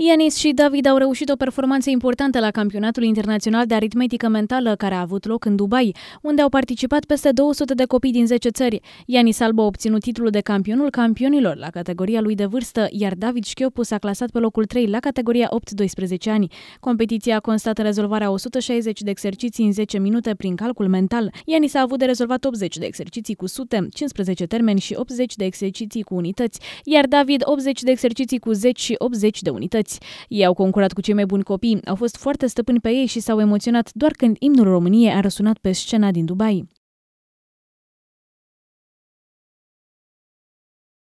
Ianis și David au reușit o performanță importantă la campionatul internațional de aritmetică mentală care a avut loc în Dubai, unde au participat peste 200 de copii din 10 țări. Ianis Alba a obținut titlul de campionul campionilor la categoria lui de vârstă, iar David Șchiopu s-a clasat pe locul 3 la categoria 8-12 ani. Competiția constat rezolvarea 160 de exerciții în 10 minute prin calcul mental. Ianis a avut de rezolvat 80 de exerciții cu sute, 15 termeni și 80 de exerciții cu unități, iar David 80 de exerciții cu 10 și 80 de unități nepoți. Ei au concurat cu cei mai buni copii, au fost foarte stăpâni pe ei și s-au emoționat doar când imnul României a răsunat pe scena din Dubai.